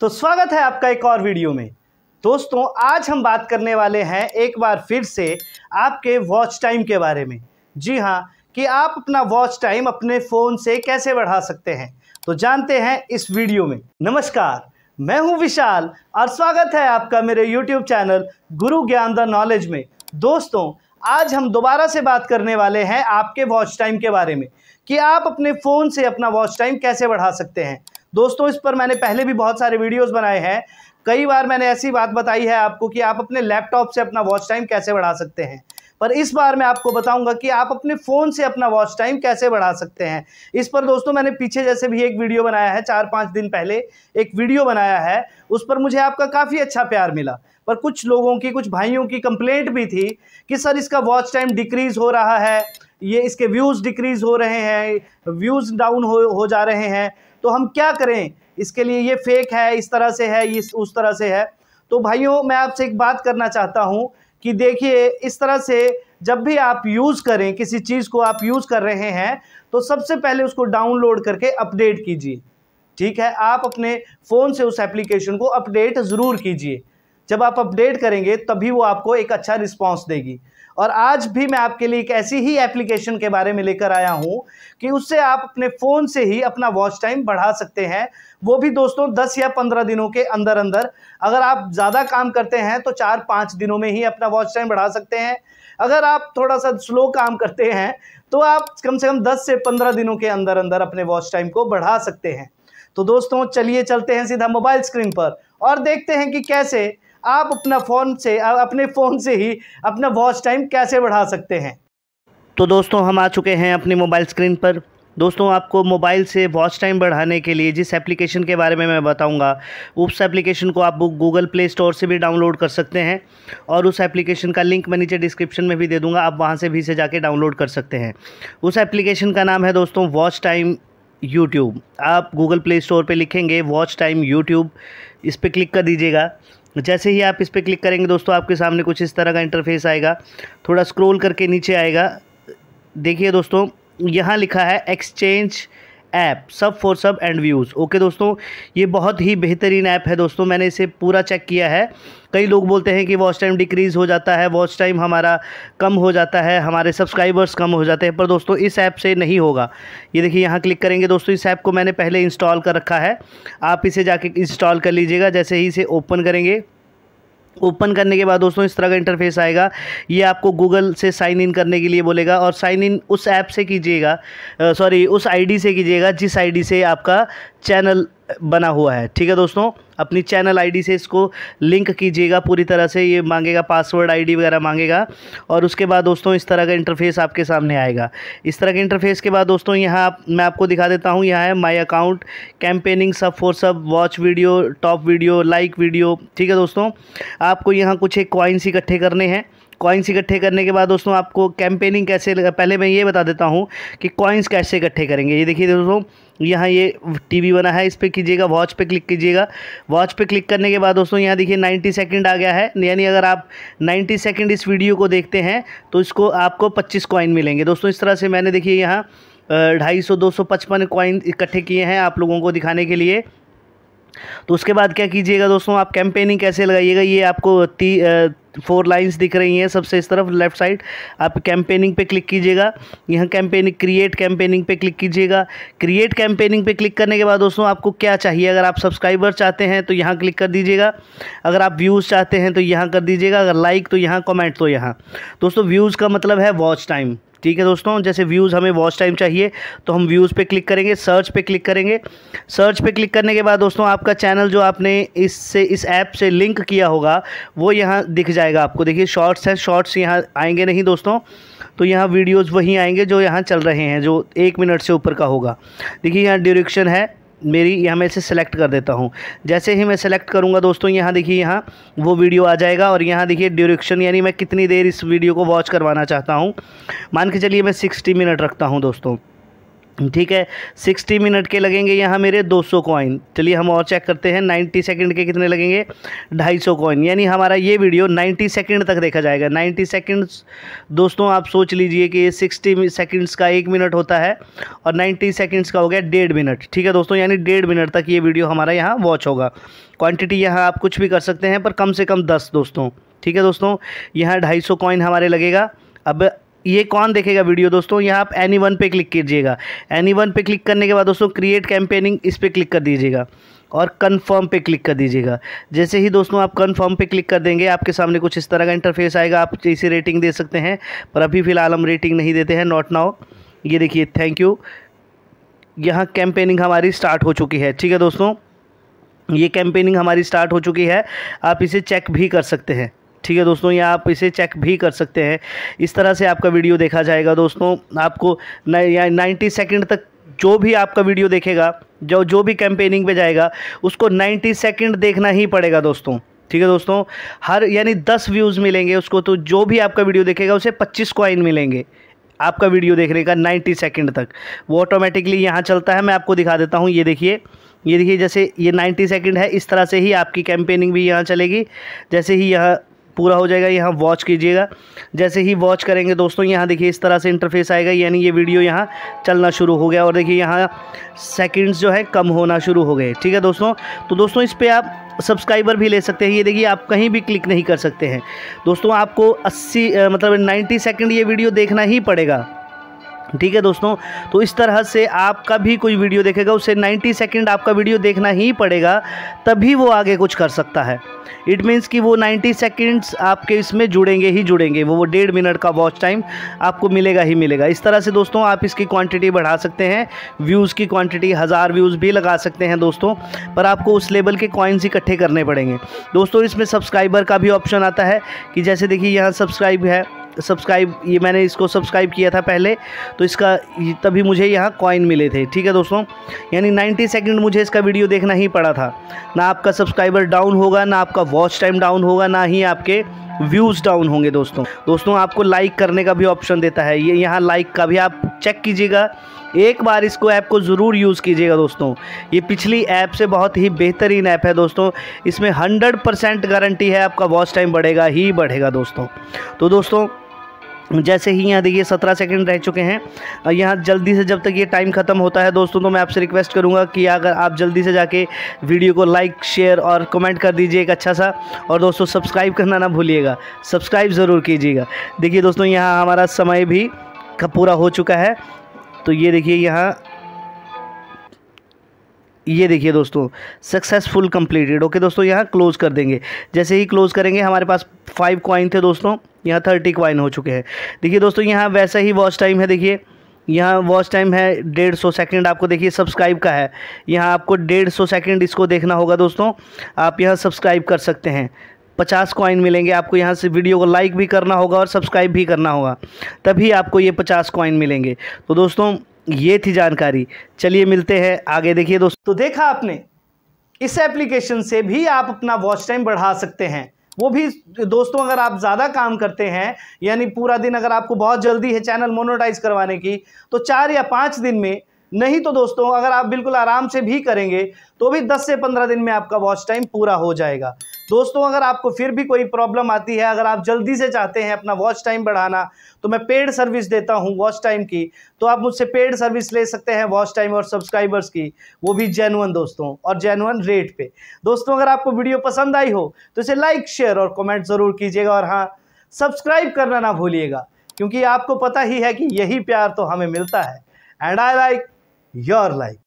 तो स्वागत है आपका एक और वीडियो में दोस्तों आज हम बात करने वाले हैं एक बार फिर से आपके वॉच टाइम के बारे में जी हाँ कि आप अपना वॉच टाइम अपने फ़ोन से कैसे बढ़ा सकते हैं तो जानते हैं इस वीडियो में नमस्कार मैं हूँ विशाल और स्वागत है आपका मेरे यूट्यूब चैनल गुरु ज्ञान द नॉलेज में दोस्तों आज हम दोबारा से बात करने वाले हैं आपके वॉच टाइम के बारे में कि आप अपने फ़ोन से अपना वॉच टाइम कैसे बढ़ा सकते हैं दोस्तों इस पर मैंने पहले भी बहुत सारे वीडियोस बनाए हैं कई बार मैंने ऐसी बात बताई है आपको कि आप अपने लैपटॉप से अपना वॉच टाइम कैसे बढ़ा सकते हैं पर इस बार मैं आपको बताऊंगा कि आप अपने फ़ोन से अपना वॉच टाइम कैसे बढ़ा सकते हैं इस पर दोस्तों मैंने पीछे जैसे भी एक वीडियो बनाया है चार पाँच दिन पहले एक वीडियो बनाया है उस पर मुझे आपका काफ़ी अच्छा प्यार मिला पर कुछ लोगों की कुछ भाइयों की कंप्लेंट भी थी कि सर इसका वॉच टाइम डिक्रीज़ हो रहा है ये इसके व्यूज़ डिक्रीज़ हो रहे हैं व्यूज़ डाउन हो, हो जा रहे हैं तो हम क्या करें इसके लिए ये फेक है इस तरह से है इस उस तरह से है तो भाइयों मैं आपसे एक बात करना चाहता हूँ कि देखिए इस तरह से जब भी आप यूज़ करें किसी चीज़ को आप यूज़ कर रहे हैं तो सबसे पहले उसको डाउनलोड करके अपडेट कीजिए ठीक है आप अपने फ़ोन से उस एप्लीकेशन को अपडेट ज़रूर कीजिए जब आप अपडेट करेंगे तभी वो आपको एक अच्छा रिस्पॉन्स देगी और आज भी मैं आपके लिए एक ऐसी ही एप्लीकेशन के बारे में लेकर आया हूँ कि उससे आप अपने फ़ोन से ही अपना वॉच टाइम बढ़ा सकते हैं वो भी दोस्तों 10 या 15 दिनों के अंदर अंदर अगर आप ज़्यादा काम करते हैं तो चार पाँच दिनों में ही अपना वॉच टाइम बढ़ा सकते हैं अगर आप थोड़ा सा स्लो काम करते हैं तो आप कम से कम दस से पंद्रह दिनों के अंदर अंदर अपने वॉच टाइम को बढ़ा सकते हैं तो दोस्तों चलिए चलते हैं सीधा मोबाइल स्क्रीन पर और देखते हैं कि कैसे आप अपना फ़ोन से अपने फ़ोन से ही अपना वॉच टाइम कैसे बढ़ा सकते हैं तो दोस्तों हम आ चुके हैं अपनी मोबाइल स्क्रीन पर दोस्तों आपको मोबाइल से वॉच टाइम बढ़ाने के लिए जिस एप्लीकेशन के बारे में मैं बताऊंगा उस एप्लीकेशन को आप गूगल प्ले स्टोर से भी डाउनलोड कर सकते हैं और उस एप्लीकेशन का लिंक मैं नीचे डिस्क्रिप्शन में भी दे दूंगा आप वहां से भी से जाके डाउनलोड कर सकते हैं उस एप्लीकेशन का नाम है दोस्तों वॉच टाइम यूट्यूब आप गूगल प्ले स्टोर पर लिखेंगे वॉच टाइम यूट्यूब इस पर क्लिक कर दीजिएगा तो जैसे ही आप इस पर क्लिक करेंगे दोस्तों आपके सामने कुछ इस तरह का इंटरफेस आएगा थोड़ा स्क्रोल करके नीचे आएगा देखिए दोस्तों यहाँ लिखा है exchange app sub for sub and views okay दोस्तों ये बहुत ही बेहतरीन ऐप है दोस्तों मैंने इसे पूरा चेक किया है कई लोग बोलते हैं कि वॉच टाइम डिक्रीज़ हो जाता है वॉच टाइम हमारा कम हो जाता है हमारे सब्सक्राइबर्स कम हो जाते हैं पर दोस्तों इस ऐप से नहीं होगा ये देखिए यहाँ क्लिक करेंगे दोस्तों इस ऐप को मैंने पहले इंस्टॉल कर रखा है आप इसे जाके इंस्टॉल कर लीजिएगा जैसे ही इसे ओपन करेंगे ओपन करने के बाद दोस्तों इस तरह का इंटरफेस आएगा ये आपको गूगल से साइन इन करने के लिए बोलेगा और साइन इन उस ऐप से कीजिएगा सॉरी उस आईडी से कीजिएगा जिस आईडी से आपका चैनल बना हुआ है ठीक है दोस्तों अपनी चैनल आईडी से इसको लिंक कीजिएगा पूरी तरह से ये मांगेगा पासवर्ड आईडी वगैरह मांगेगा और उसके बाद दोस्तों इस तरह का इंटरफेस आपके सामने आएगा इस तरह के इंटरफेस के बाद दोस्तों यहाँ आप, मैं आपको दिखा देता हूँ यहाँ है my account campaigning sub for sub watch video top video like video ठीक है दोस्तों आपको यहाँ कुछ एक कॉइन्स इकट्ठे करने हैं कॉइन्स इकट्ठे करने के बाद दोस्तों आपको कैंपेनिंग कैसे पहले मैं ये बता देता हूँ कि कॉइन्स कैसे इकट्ठे करेंगे ये देखिए दोस्तों यहाँ ये टीवी बना है इस पर कीजिएगा वॉच पे क्लिक कीजिएगा वॉच पे क्लिक करने के बाद दोस्तों यहाँ देखिए 90 सेकंड आ गया है यानी अगर आप 90 सेकंड इस वीडियो को देखते हैं तो इसको आपको 25 कॉइन मिलेंगे दोस्तों इस तरह से मैंने देखिए यहाँ ढाई सौ दो सौ पचपन कॉइन इकट्ठे किए हैं आप लोगों को दिखाने के लिए तो उसके बाद क्या कीजिएगा दोस्तों आप कैंपेनिंग कैसे लगाइएगा ये आपको ती फोर लाइंस दिख रही हैं सबसे इस तरफ लेफ्ट साइड आप कैंपेनिंग पे क्लिक कीजिएगा यहाँ कैंपेनिंग क्रिएट कैंपेनिंग पे क्लिक कीजिएगा क्रिएट कैंपेनिंग पे क्लिक करने के बाद दोस्तों आपको क्या चाहिए अगर आप सब्सक्राइबर चाहते हैं तो यहाँ क्लिक कर दीजिएगा अगर आप व्यूज़ चाहते हैं तो यहाँ कर दीजिएगा अगर लाइक तो यहाँ कॉमेंट तो यहाँ दोस्तों व्यूज़ का मतलब है वॉच टाइम ठीक है दोस्तों जैसे व्यूज़ हमें वॉच टाइम चाहिए तो हम व्यूज़ पे क्लिक करेंगे सर्च पे क्लिक करेंगे सर्च पे क्लिक करने के बाद दोस्तों आपका चैनल जो आपने इससे इस ऐप से लिंक किया होगा वो यहाँ दिख जाएगा आपको देखिए शॉर्ट्स हैं शॉर्ट्स यहाँ आएंगे नहीं दोस्तों तो यहाँ वीडियोज़ वहीं आएंगे जो यहाँ चल रहे हैं जो एक मिनट से ऊपर का होगा देखिए यहाँ ड्यूरेक्शन है मेरी यहाँ मैं इसे सेलेक्ट कर देता हूँ जैसे ही मैं सेलेक्ट करूँगा दोस्तों यहाँ देखिए यहाँ वो वीडियो आ जाएगा और यहाँ देखिए ड्यूरेक्शन यानी मैं कितनी देर इस वीडियो को वॉच करवाना चाहता हूँ मान के चलिए मैं सिक्सटी मिनट रखता हूँ दोस्तों ठीक है 60 मिनट के लगेंगे यहाँ मेरे 200 सौ कॉइन चलिए हम और चेक करते हैं 90 सेकंड के कितने लगेंगे 250 सौ कॉइन यानी हमारा ये वीडियो 90 सेकंड तक देखा जाएगा 90 सेकंड्स दोस्तों आप सोच लीजिए कि ये 60 सेकंड्स का एक मिनट होता है और 90 सेकंड्स का हो गया डेढ़ मिनट ठीक है दोस्तों यानी डेढ़ मिनट तक ये वीडियो हमारा यहाँ वॉच होगा क्वान्टिटी यहाँ आप कुछ भी कर सकते हैं पर कम से कम दस दोस्तों ठीक है दोस्तों यहाँ ढाई सौ कॉइन हमारे लगेगा अब ये कौन देखेगा वीडियो दोस्तों यहाँ आप एनी वन पे क्लिक कीजिएगा एनी वन पे क्लिक करने के बाद दोस्तों क्रिएट कैंपेनिंग इस पर क्लिक कर दीजिएगा और कन्फर्म पे क्लिक कर दीजिएगा जैसे ही दोस्तों आप कन्फर्म पे क्लिक कर देंगे आपके सामने कुछ इस तरह का इंटरफेस आएगा आप इसे रेटिंग दे सकते हैं पर अभी फ़िलहाल हम रेटिंग नहीं देते हैं नॉट नाउ ये देखिए थैंक यू यहाँ कैंपेनिंग हमारी स्टार्ट हो चुकी है ठीक है दोस्तों ये कैंपेनिंग हमारी स्टार्ट हो चुकी है आप इसे चेक भी कर सकते हैं ठीक है दोस्तों या आप इसे चेक भी कर सकते हैं इस तरह से आपका वीडियो देखा जाएगा दोस्तों आपको नाइन्टी सेकेंड तक जो भी आपका वीडियो देखेगा जो जो भी कैंपेनिंग पे जाएगा उसको 90 सेकंड देखना ही पड़ेगा दोस्तों ठीक है दोस्तों हर यानी 10 व्यूज़ मिलेंगे उसको तो जो भी आपका वीडियो देखेगा उसे 25 कॉइन मिलेंगे आपका वीडियो देखने का 90 सेकंड तक वो ऑटोमेटिकली यहाँ चलता है मैं आपको दिखा देता हूँ ये देखिए ये देखिए जैसे ये 90 सेकंड है इस तरह से ही आपकी कैंपेनिंग भी यहाँ चलेगी जैसे ही यहाँ पूरा हो जाएगा यहाँ वॉच कीजिएगा जैसे ही वॉच करेंगे दोस्तों यहाँ देखिए इस तरह से इंटरफेस आएगा यानी ये वीडियो यहाँ चलना शुरू हो गया और देखिए यहाँ सेकेंड्स जो है कम होना शुरू हो गए ठीक है दोस्तों तो दोस्तों इस पर आप सब्सक्राइबर भी ले सकते हैं ये देखिए आप कहीं भी क्लिक नहीं कर सकते हैं दोस्तों आपको 80 मतलब 90 सेकंड ये वीडियो देखना ही पड़ेगा ठीक है दोस्तों तो इस तरह से आपका भी कोई वीडियो देखेगा उसे 90 सेकंड आपका वीडियो देखना ही पड़ेगा तभी वो आगे कुछ कर सकता है इट मीन्स कि वो 90 सेकंड्स आपके इसमें जुड़ेंगे ही जुड़ेंगे वो वो डेढ़ मिनट का वॉच टाइम आपको मिलेगा ही मिलेगा इस तरह से दोस्तों आप इसकी क्वांटिटी बढ़ा सकते हैं व्यूज़ की क्वांटिटी हज़ार व्यूज़ भी लगा सकते हैं दोस्तों पर आपको उस लेवल के कॉइन्स इकट्ठे करने पड़ेंगे दोस्तों इसमें सब्सक्राइबर का भी ऑप्शन आता है कि जैसे देखिए यहाँ सब्सक्राइब है सब्सक्राइब ये मैंने इसको सब्सक्राइब किया था पहले तो इसका तभी मुझे यहाँ कॉइन मिले थे ठीक है दोस्तों यानी 90 सेकंड मुझे इसका वीडियो देखना ही पड़ा था ना आपका सब्सक्राइबर डाउन होगा ना आपका वॉच टाइम डाउन होगा ना ही आपके व्यूज़ डाउन होंगे दोस्तों दोस्तों आपको लाइक करने का भी ऑप्शन देता है ये यहाँ लाइक का भी आप चेक कीजिएगा एक बार इसको ऐप को ज़रूर यूज़ कीजिएगा दोस्तों ये पिछली ऐप से बहुत ही बेहतरीन ऐप है दोस्तों इसमें 100 परसेंट गारंटी है आपका वॉच टाइम बढ़ेगा ही बढ़ेगा दोस्तों तो दोस्तों जैसे ही यहाँ देखिए सत्रह सेकंड रह चुके हैं यहाँ जल्दी से जब तक ये टाइम ख़त्म होता है दोस्तों तो मैं आपसे रिक्वेस्ट करूँगा कि अगर आप जल्दी से जाके वीडियो को लाइक शेयर और कमेंट कर दीजिए एक अच्छा सा और दोस्तों सब्सक्राइब करना ना भूलिएगा सब्सक्राइब ज़रूर कीजिएगा देखिए दोस्तों यहाँ हमारा समय भी पूरा हो चुका है तो ये देखिए यहाँ ये देखिए दोस्तों सक्सेसफुल कंप्लीटेड ओके दोस्तों यहाँ क्लोज कर देंगे जैसे ही क्लोज करेंगे हमारे पास फाइव कॉइन थे दोस्तों यहाँ थर्टी कॉइन हो चुके हैं देखिए दोस्तों यहाँ वैसा ही वॉच टाइम है देखिए यहाँ वॉच टाइम है डेढ़ सौ सेकेंड आपको देखिए सब्सक्राइब का है यहाँ आपको डेढ़ सौ सेकेंड इसको देखना होगा दोस्तों आप यहाँ सब्सक्राइब कर सकते हैं पचास कॉइन मिलेंगे आपको यहाँ से वीडियो को लाइक भी करना होगा और सब्सक्राइब भी करना होगा तभी आपको ये पचास कॉइन मिलेंगे तो दोस्तों ये थी जानकारी चलिए मिलते हैं आगे देखिए दोस्तों तो देखा आपने इस एप्लीकेशन से भी आप अपना वॉच टाइम बढ़ा सकते हैं वो भी दोस्तों अगर आप ज़्यादा काम करते हैं यानी पूरा दिन अगर आपको बहुत जल्दी है चैनल मोनोटाइज करवाने की तो चार या पाँच दिन में नहीं तो दोस्तों अगर आप बिल्कुल आराम से भी करेंगे तो भी 10 से 15 दिन में आपका वॉच टाइम पूरा हो जाएगा दोस्तों अगर आपको फिर भी कोई प्रॉब्लम आती है अगर आप जल्दी से चाहते हैं अपना वॉच टाइम बढ़ाना तो मैं पेड सर्विस देता हूँ वॉच टाइम की तो आप मुझसे पेड सर्विस ले सकते हैं वॉच टाइम और सब्सक्राइबर्स की वो भी जेनुअन दोस्तों और जेनुअन रेट पे दोस्तों अगर आपको वीडियो पसंद आई हो तो इसे लाइक शेयर और कॉमेंट ज़रूर कीजिएगा और हाँ सब्सक्राइब करना ना भूलिएगा क्योंकि आपको पता ही है कि यही प्यार तो हमें मिलता है and I like your like